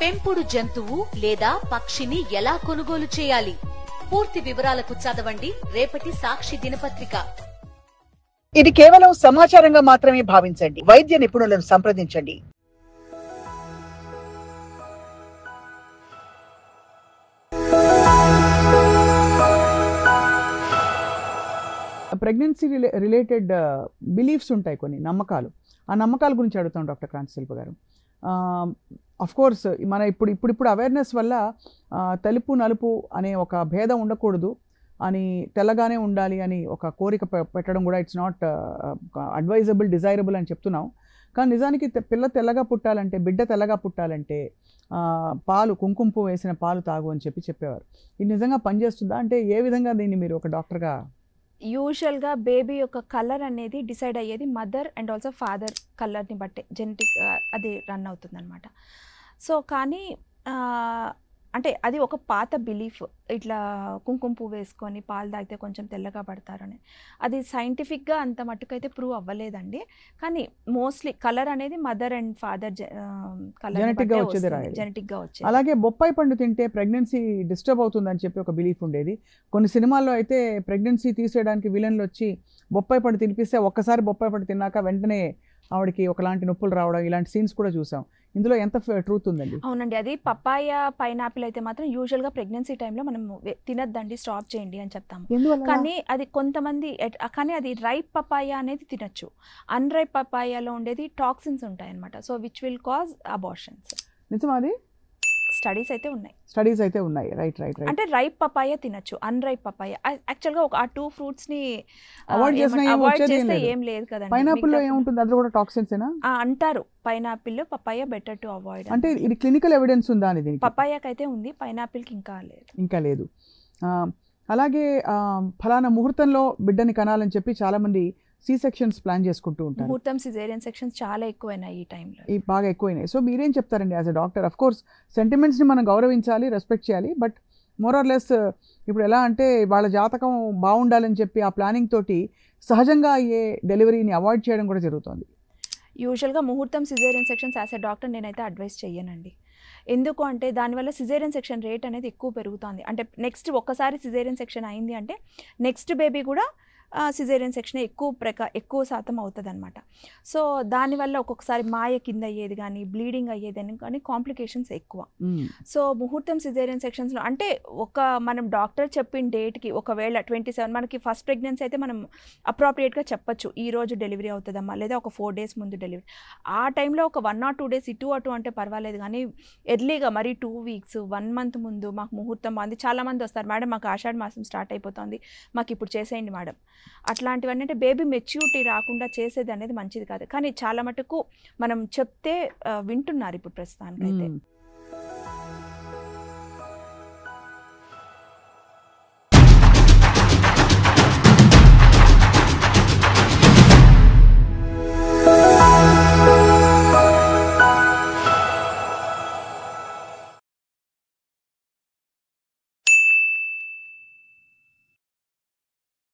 పెంపుడు జంతువు లేదా పక్షిని ఎలా కొనుగోలు చేయాలి పూర్తి వివరాలకు చదవండి రేపటి సాక్షి దినపత్రిక ఇది కేవలం సమాచారంగా మాత్రమే భావించండి వైద్య నిపుణులను సంప్రదించండి ప్రెగ్నెన్సీ రిలేటెడ్ బిలీఫ్స్ ఉంటాయి కొన్ని నమ్మకాలు ఆ నమ్మకాల గురించి అడుగుతాం డాక్టర్ క్రాంతి గారు కోర్స్ మన ఇప్పుడు ఇప్పుడిప్పుడు అవేర్నెస్ వల్ల తలుపు నలుపు అనే ఒక భేదం ఉండకూడదు అని తెల్లగానే ఉండాలి అని ఒక కోరిక పెట్టడం కూడా ఇట్స్ నాట్ అడ్వైజబుల్ డిజైరబుల్ అని చెప్తున్నాం కానీ నిజానికి పిల్ల తెల్లగా పుట్టాలంటే బిడ్డ తెల్లగా పుట్టాలంటే పాలు కుంకుమ వేసిన పాలు తాగు అని చెప్పి చెప్పేవారు ఇది నిజంగా పనిచేస్తుందా అంటే ఏ విధంగా దీన్ని మీరు ఒక డాక్టర్గా యూజువల్గా బేబీ యొక్క కలర్ అనేది డిసైడ్ అయ్యేది మదర్ అండ్ ఆల్సో ఫాదర్ కలర్ని బట్టే జెనెటిక్ అది రన్ అవుతుందన్నమాట సో కానీ అంటే అది ఒక పాత బిలీఫ్ ఇట్లా కుంకుమ పువ్వు వేసుకొని పాలు తాగితే కొంచెం తెల్లగా పడతారని అది సైంటిఫిక్గా అంత మట్టుకైతే ప్రూవ్ అవ్వలేదండి కానీ మోస్ట్లీ కలర్ అనేది మదర్ అండ్ ఫాదర్ కలర్ జెనెటిక్గా వచ్చేది జెనెటిక్గా వచ్చేది అలాగే బొప్పాయి పండు తింటే ప్రెగ్నెన్సీ డిస్టర్బ్ అవుతుందని చెప్పి ఒక బిలీఫ్ ఉండేది కొన్ని సినిమాల్లో అయితే ప్రెగ్నెన్సీ తీసేయడానికి విలన్లు వచ్చి బొప్పాయి పండు తినిపిస్తే ఒక్కసారి బొప్పాయి పండు తిన్నాక వెంటనే ఆవిడకి ఒకలాంటి నొప్పులు రావడం ఇలాంటి సీన్స్ కూడా చూసాం ఇందులో ఎంత ట్రూత్ ఉందండి అవునండి అది పప్పాయ పైనాపిల్ అయితే మాత్రం యూజువల్ గా ప్రెగ్నెన్సీ టైంలో మనం తినద్దండి స్టాప్ చేయండి అని చెప్తాము కానీ అది కొంతమంది కానీ అది రైప్ పపాయ అనేది తినచ్చు రైప్ పపాయాలో ఉండేది టాక్సిన్స్ ఉంటాయి అనమాట so which will cause abortions నిజమా అది స్టడీస్ అయితే ఉన్నాయి స్టడీస్ అయితే ఉన్నాయి రైట్ రైట్ రైట్ అంటే రైప్ పపాయ తినచ్చు అన్ రైప్ పపాయ యాక్చువల్ గా ఒక ఆ టూ ఫ్రూట్స్ ని అవాయిడ్ చేసినా అవాయిడ్ వచ్చేది ఏం లేదు కదండి పైనాపిల్ లో ఏముంటుంది అందులో కూడా టాక్సిన్స్ ఏనా అంటారు pineapple papaya better to avoid అంటే ఇది క్లినికల్ ఎవిడెన్స్ ఉందా అనేది పపాయకి అయితే ఉంది పైనాపిల్ కి ఇంకా లేదు ఇంకా లేదు అలాగే ఫలానా ముహూర్తంలో బిడ్డని కనాలని చెప్పి చాలామంది సి సెక్షన్స్ ప్లాన్ చేసుకుంటూ ఉంటారు ముహూర్తం సిజేరియన్ సెక్షన్స్ చాలా ఎక్కువైనాయి ఈ టైంలో ఈ బాగా ఎక్కువైనాయి సో మీరేం చెప్తారండి as a doctor of course సెంటిమెంట్స్ని మనం గౌరవించాలి రెస్పెక్ట్ చేయాలి బట్ మోర్ ఆర్ లెస్ ఇప్పుడు ఎలా అంటే వాళ్ళ జాతకం బాగుండాలని చెప్పి ఆ ప్లానింగ్ తోటి సహజంగా అయ్యే డెలివరీని అవాయిడ్ చేయడం కూడా జరుగుతుంది యూజువల్గా ముహూర్తం caesarean sections as a doctor నేనైతే అడ్వైస్ చెయ్యనండి ఎందుకు అంటే దానివల్ల సిజేరియన్ సెక్షన్ రేట్ అనేది ఎక్కువ పెరుగుతుంది అంటే నెక్స్ట్ ఒక్కసారి సిజేరియన్ సెక్షన్ అయింది అంటే నెక్స్ట్ బేబీ కూడా సిజేరియన్ సెక్షన్ ఎక్కువ ప్రకా ఎక్కువ శాతం అవుతుంది అనమాట సో దానివల్ల ఒక్కొక్కసారి మాయ కింద అయ్యేది కానీ బ్లీడింగ్ అయ్యేది అని కానీ కాంప్లికేషన్స్ ఎక్కువ సో ముహూర్తం సిజేరియన్ సెక్షన్స్లో అంటే ఒక మనం డాక్టర్ చెప్పిన డేట్కి ఒకవేళ ట్వంటీ సెవెన్ మనకి ఫస్ట్ ప్రెగ్నెన్సీ అయితే మనం అప్రాప్రియేట్గా చెప్పచ్చు ఈ రోజు డెలివరీ అవుతుందమ్మా లేదా ఒక ఫోర్ డేస్ ముందు డెలివరీ ఆ టైంలో ఒక వన్ ఆర్ టూ డేస్ ఇటు అటు అంటే పర్వాలేదు కానీ ఎర్లీగా మరీ టూ వీక్స్ వన్ మంత్ ముందు మాకు ముహూర్తం బాగుంది చాలామంది వస్తారు మేడం మాకు ఆషాఢ మాసం స్టార్ట్ అయిపోతుంది మాకు ఇప్పుడు చేసేయండి మేడం అట్లాంటివన్నీ అంటే బేబీ మెచ్యూరిటీ రాకుండా చేసేది అనేది మంచిది కాదు కానీ చాలా మటుకు మనం చెప్తే వింటున్నారు ఇప్పుడు ప్రస్తుతానికి అయితే